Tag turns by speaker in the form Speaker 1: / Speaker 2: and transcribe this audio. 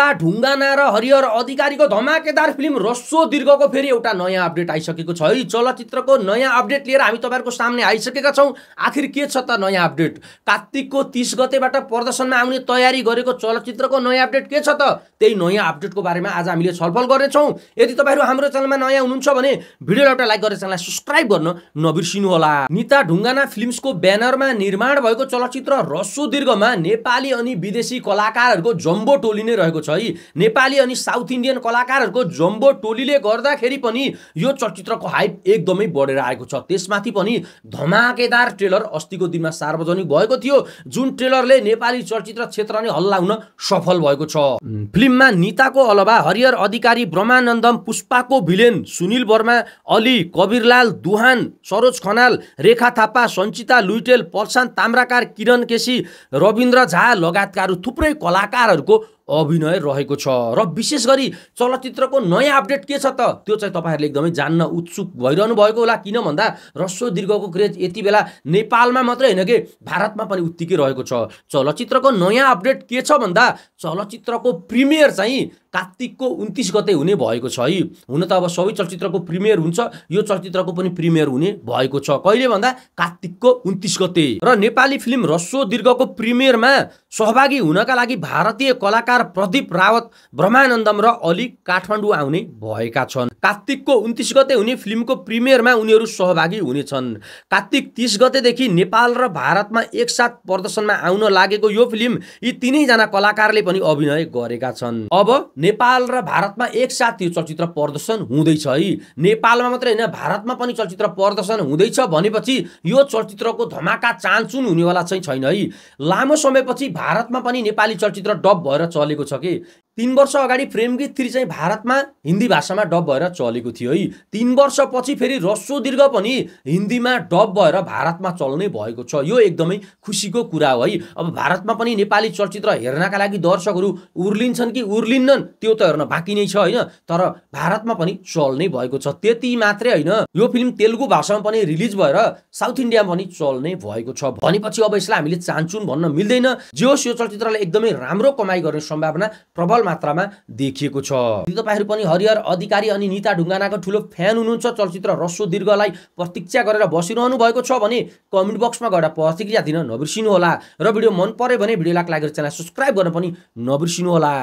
Speaker 1: जुत्ता ढुङ्गाना र हरिहर अधिकारीको धमाकेदार फिल्म रस्सो दीर्घको फेरि एउटा नयाँ अपडेट आइसकेको छ है चलचित्रको नयाँ अपडेट लिएर हामी तपाईँहरूको सामने आइसकेका छौँ आखिर के छ त नयाँ अपडेट कार्तिकको तिस गतेबाट प्रदर्शनमा आउने तयारी गरेको चलचित्रको नयाँ अपडेट के छ त त्यही नयाँ अपडेटको बारेमा आज हामीले छलफल गर्नेछौँ यदि तपाईँहरू हाम्रो च्यानलमा नयाँ हुनुहुन्छ भने भिडियोलाई एउटा लाइक गरेर च्यानललाई सब्सक्राइब गर्न नबिर्सिनु होला निता ढुङ्गाना फिल्मको ब्यानरमा निर्माण भएको चलचित्र रस्सो दीर्घमा नेपाली अनि विदेशी कलाकारहरूको जम्बो टोली नै रहेको छ छ है नेपाली अनि साउथ इन्डियन कलाकारहरूको जम्बो टोलीले गर्दाखेरि पनि यो चलचित्रको हाइप एकदमै बढेर आएको छ त्यसमाथि पनि धमाकेदार ट्रेलर अस्तिको दिनमा सार्वजनिक भएको थियो जुन ट्रेलरले नेपाली चलचित्र क्षेत्र नै हल्ला हुन सफल भएको छ फिल्ममा नीताको अलावा हरिहर अधिकारी ब्रह्मानन्दम पुष्पाको भिलेन सुनिल वर्मा अली कबीरलाल दुहान सरोज खनाल रेखा थापा सञ्चिता लुइटेल प्रशान्त ताम्राकार किरण केसी रविन्द्र झा लगायतकाहरू थुप्रै कलाकारहरूको अभिनय रहेको छ र विशेष गरी चलचित्रको नयाँ अपडेट के छ त त्यो चाहिँ तपाईँहरूले एकदमै जान्न उत्सुक भइरहनु भएको होला किन भन्दा रस्व दीर्घको क्रेज यति बेला नेपालमा मात्रै होइन कि भारतमा पनि उत्तिकै रहेको छ चलचित्रको नयाँ अपडेट के छ भन्दा चलचित्रको प्रिमियर चाहिँ कार्तिकको उन्तिस गते हुने भएको छ है हुन त अब सबै चलचित्रको प्रिमियर हुन्छ यो चलचित्रको पनि प्रिमियर हुने भएको छ कहिले भन्दा कार्तिकको उन्तिस गते र नेपाली फिल्म रस्व दीर्घको प्रिमियरमा सहभागी हुनका लागि भारतीय कलाकार प्रदीप रावत ब्रह्मानन्दम र अली काठमाडौँ आउने भएका छन् कार्तिकको उन्तिस गते हुने फिल्मको प्रिमियरमा उनीहरू सहभागी हुनेछन् कार्तिक तिस गतेदेखि नेपाल र भारतमा एकसाथ प्रदर्शनमा आउन लागेको यो फिल्म यी तिनैजना कलाकारले पनि अभिनय गरेका छन् अब नेपाल र भारतमा एकसाथ यो चलचित्र प्रदर्शन हुँदैछ है नेपालमा मात्रै होइन भारतमा पनि चलचित्र प्रदर्शन हुँदैछ भनेपछि यो चलचित्रको धमाका चान्चुन हुनेवाला चाहिँ छैन है लामो समयपछि भारतमा पनि नेपाली चलचित्र डब भएर चलेको छ कि तिन वर्ष अगाडि फ्रेम गीत थ्री चाहिँ भारतमा हिन्दी भाषामा डब भएर चलेको थियो है तिन वर्षपछि फेरि रस्सो दीर्घ पनि हिन्दीमा डब भएर भारतमा चल्ने भएको छ यो एकदमै खुसीको कुरा हो है अब भारतमा पनि नेपाली चलचित्र हेर्नका लागि दर्शकहरू उर्लिन्छन् कि उर्लिन्नन् त्यो त हेर्न बाँकी नै छ होइन तर भारतमा पनि चल्ने भएको छ त्यति मात्रै होइन यो फिल्म तेलुगु भाषामा पनि रिलिज भएर साउथ इन्डियामा पनि चल्ने भएको छ भनेपछि अब यसलाई हामीले चाहन्छौँ भन्न मिल्दैन जे होस् यो चलचित्रलाई एकदमै राम्रो कमाइ गर्ने सम्भावना प्रबल मात्रामा देखिएको छ तपाईँहरू पनि हरिहर अधिकारी अनि निता ढुङ्गानाको ठुलो फ्यान हुनुहुन्छ चलचित्र रसो दीर्घलाई प्रतीक्षा गरेर बसिरहनु भएको छ भने कमेन्ट बक्समा गएर प्रतिक्रिया दिन नबिर्सिनु होला र भिडियो मन पऱ्यो भने भिडियो लाइक लागेर च्यानल सब्सक्राइब गर्न पनि नबिर्सिनु होला